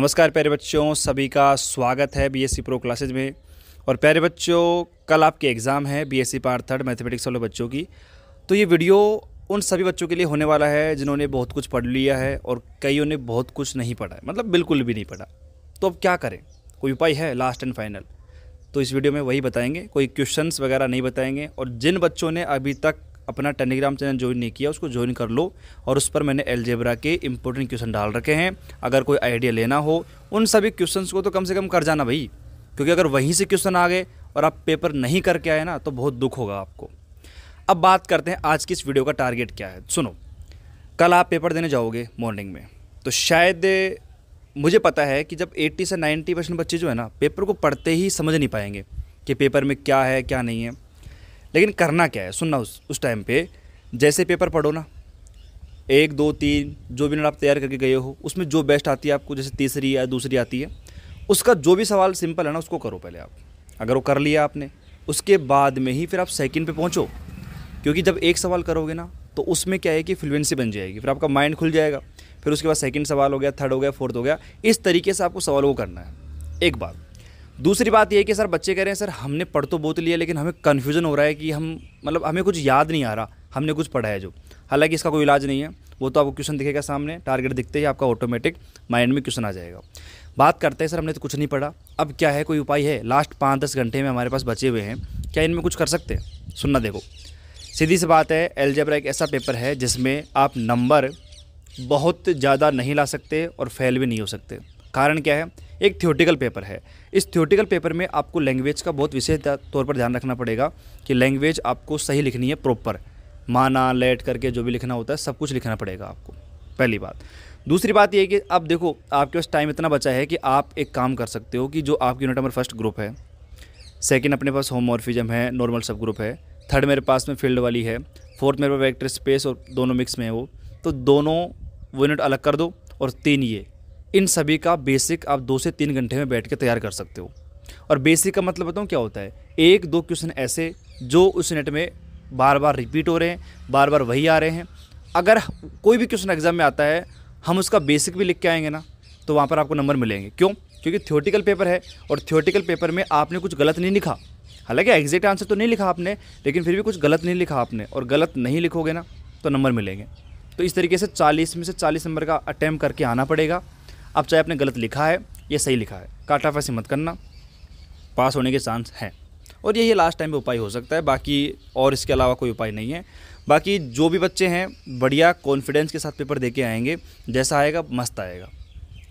नमस्कार प्यारे बच्चों सभी का स्वागत है बीएससी प्रो क्लासेज में और प्यारे बच्चों कल आपके एग्ज़ाम है बीएससी पार्ट थर्ड मैथमेटिक्स वाले बच्चों की तो ये वीडियो उन सभी बच्चों के लिए होने वाला है जिन्होंने बहुत कुछ पढ़ लिया है और कईयों ने बहुत कुछ नहीं पढ़ा है मतलब बिल्कुल भी नहीं पढ़ा तो अब क्या करें कोई उपाय है लास्ट एंड फाइनल तो इस वीडियो में वही बताएंगे कोई क्वेश्चंस वगैरह नहीं बताएंगे और जिन बच्चों ने अभी तक अपना टेलीग्राम चैनल ज्वाइन नहीं किया उसको ज्वाइन कर लो और उस पर मैंने एलजेब्रा के इंपॉर्टेंट क्वेश्चन डाल रखे हैं अगर कोई आइडिया लेना हो उन सभी क्वेश्चन को तो कम से कम कर जाना भाई क्योंकि अगर वहीं से क्वेश्चन आ गए और आप पेपर नहीं करके आए ना तो बहुत दुख होगा आपको अब बात करते हैं आज की इस वीडियो का टारगेट क्या है सुनो कल आप पेपर देने जाओगे मॉर्निंग में तो शायद मुझे पता है कि जब 80 से 90 परसेंट बच्चे जो है ना पेपर को पढ़ते ही समझ नहीं पाएंगे कि पेपर में क्या है क्या नहीं है लेकिन करना क्या है सुनना उस उस टाइम पे जैसे पेपर पढ़ो ना एक दो तीन जो भी आप तैयार करके गए हो उसमें जो बेस्ट आती है आपको जैसे तीसरी या दूसरी आती है उसका जो भी सवाल सिंपल है ना उसको करो पहले आप अगर वो कर लिया आपने उसके बाद में ही फिर आप सेकेंड पे पहुँचो क्योंकि जब एक सवाल करोगे ना तो उसमें क्या है कि फ्लुएंसी बन जाएगी फिर आपका माइंड खुल जाएगा फिर उसके बाद सेकंड सवाल हो गया थर्ड हो गया फोर्थ हो गया इस तरीके से आपको सवालों को करना है एक बात दूसरी बात यह कि सर बच्चे कह रहे हैं सर हमने पढ़ तो बहुत लिया लेकिन हमें कन्फ्यूज़न हो रहा है कि हम मतलब हमें कुछ याद नहीं आ रहा हमने कुछ पढ़ा है जो हालांकि इसका कोई इलाज नहीं है वो तो आपको क्वेश्चन दिखेगा सामने टारगेट दिखते ही आपका ऑटोमेटिक माइंड में क्वेश्चन आ जाएगा बात करते हैं सर हमने तो कुछ नहीं पढ़ा अब क्या है कोई उपाय है लास्ट पाँच दस घंटे में हमारे पास बचे हुए हैं क्या इनमें कुछ कर सकते हैं सुनना देखो सीधी सी बात है एलजेब्रा एक ऐसा पेपर है जिसमें आप नंबर बहुत ज़्यादा नहीं ला सकते और फेल भी नहीं हो सकते कारण क्या है एक थियोटिकल पेपर है इस थियोटिकल पेपर में आपको लैंग्वेज का बहुत विशेष तौर पर ध्यान रखना पड़ेगा कि लैंग्वेज आपको सही लिखनी है प्रॉपर माना लेट करके जो भी लिखना होता है सब कुछ लिखना पड़ेगा आपको पहली बात दूसरी बात यह कि अब देखो आपके पास टाइम इतना बचा है कि आप एक काम कर सकते हो कि जो आपकी यूनिट नंबर फर्स्ट ग्रुप है सेकेंड अपने पास होमोर्फिजम है नॉर्मल सब ग्रुप है थर्ड मेरे पास में फील्ड वाली है फोर्थ मेरे पास वैक्टर स्पेस और दोनों मिक्स में है वो तो दोनों वो यूनिट अलग कर दो और तीन ये इन सभी का बेसिक आप दो से तीन घंटे में बैठ के तैयार कर सकते हो और बेसिक का मतलब बताऊँ क्या होता है एक दो क्वेश्चन ऐसे जो उस नेट में बार बार रिपीट हो रहे हैं बार बार वही आ रहे हैं अगर कोई भी क्वेश्चन एग्ज़ाम में आता है हम उसका बेसिक भी लिख के आएंगे ना तो वहाँ पर आपको नंबर मिलेंगे क्यों क्योंकि थ्योरेटिकल पेपर है और थ्योरेटिकल पेपर में आपने कुछ गलत नहीं लिखा हालांकि एग्जैक्ट आंसर तो नहीं लिखा आपने लेकिन फिर भी कुछ गलत नहीं लिखा आपने और गलत नहीं लिखोगे ना तो नंबर मिलेंगे तो इस तरीके से 40 में से 40 नंबर का अटैम्प्ट करके आना पड़ेगा अब चाहे आपने गलत लिखा है या सही लिखा है काटा फासी मत करना पास होने के चांस हैं और यही लास्ट टाइम पे उपाय हो सकता है बाकी और इसके अलावा कोई उपाय नहीं है बाकी जो भी बच्चे हैं बढ़िया कॉन्फिडेंस के साथ पेपर दे के आएंगे जैसा आएगा मस्त आएगा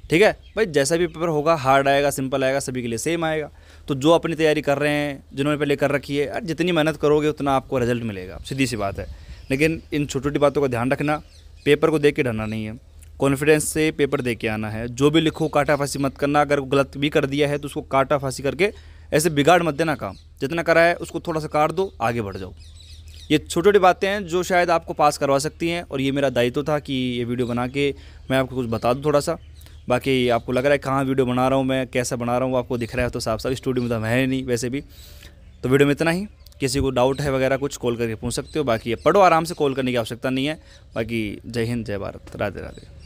ठीक है भाई जैसा भी पेपर होगा हार्ड आएगा सिंपल आएगा सभी के लिए सेम आएगा तो जो अपनी तैयारी कर रहे हैं जिन्होंने पहले कर रखी है यार जितनी मेहनत करोगे उतना आपको रिजल्ट मिलेगा सीधी सी बात है लेकिन इन छोटी छोटी बातों का ध्यान रखना पेपर को देख के डरना नहीं है कॉन्फिडेंस से पेपर दे के आना है जो भी लिखो काटा फांसी मत करना अगर गलत भी कर दिया है तो उसको काटा फांसी करके ऐसे बिगाड़ मत देना काम जितना करा है उसको थोड़ा सा काट दो आगे बढ़ जाओ ये छोटी छोटी बातें हैं जो शायद आपको पास करवा सकती हैं और ये मेरा दायित्व था कि ये वीडियो बना के मैं आपको कुछ बता दूँ थोड़ा सा बाकी आपको लग रहा है कहाँ वीडियो बना रहा हूँ मैं कैसा बना रहा हूँ आपको दिख रहा है तो साफ साफ स्टूडियो में तो है नहीं वैसे भी तो वीडियो में इतना ही किसी को डाउट है वगैरह कुछ कॉल करके पूछ सकते हो बाकी पढ़ो आराम से कॉल करने की आवश्यकता नहीं है बाकी जय हिंद जय भारत राधे राधे